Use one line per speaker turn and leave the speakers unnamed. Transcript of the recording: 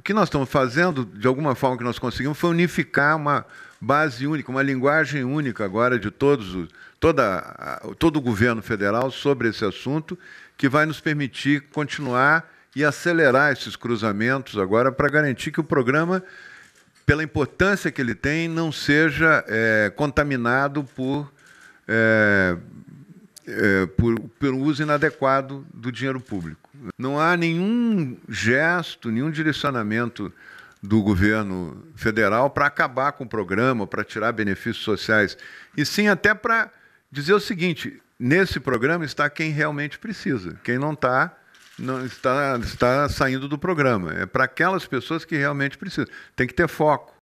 o que nós estamos fazendo, de alguma forma que nós conseguimos, foi unificar uma base única, uma linguagem única agora de todos, toda, todo o governo federal sobre esse assunto, que vai nos permitir continuar e acelerar esses cruzamentos agora para garantir que o programa, pela importância que ele tem, não seja é, contaminado por é, é, por, pelo uso inadequado do dinheiro público. Não há nenhum gesto, nenhum direcionamento do governo federal para acabar com o programa, para tirar benefícios sociais, e sim até para dizer o seguinte: nesse programa está quem realmente precisa, quem não está não está, está saindo do programa. É para aquelas pessoas que realmente precisam. Tem que ter foco.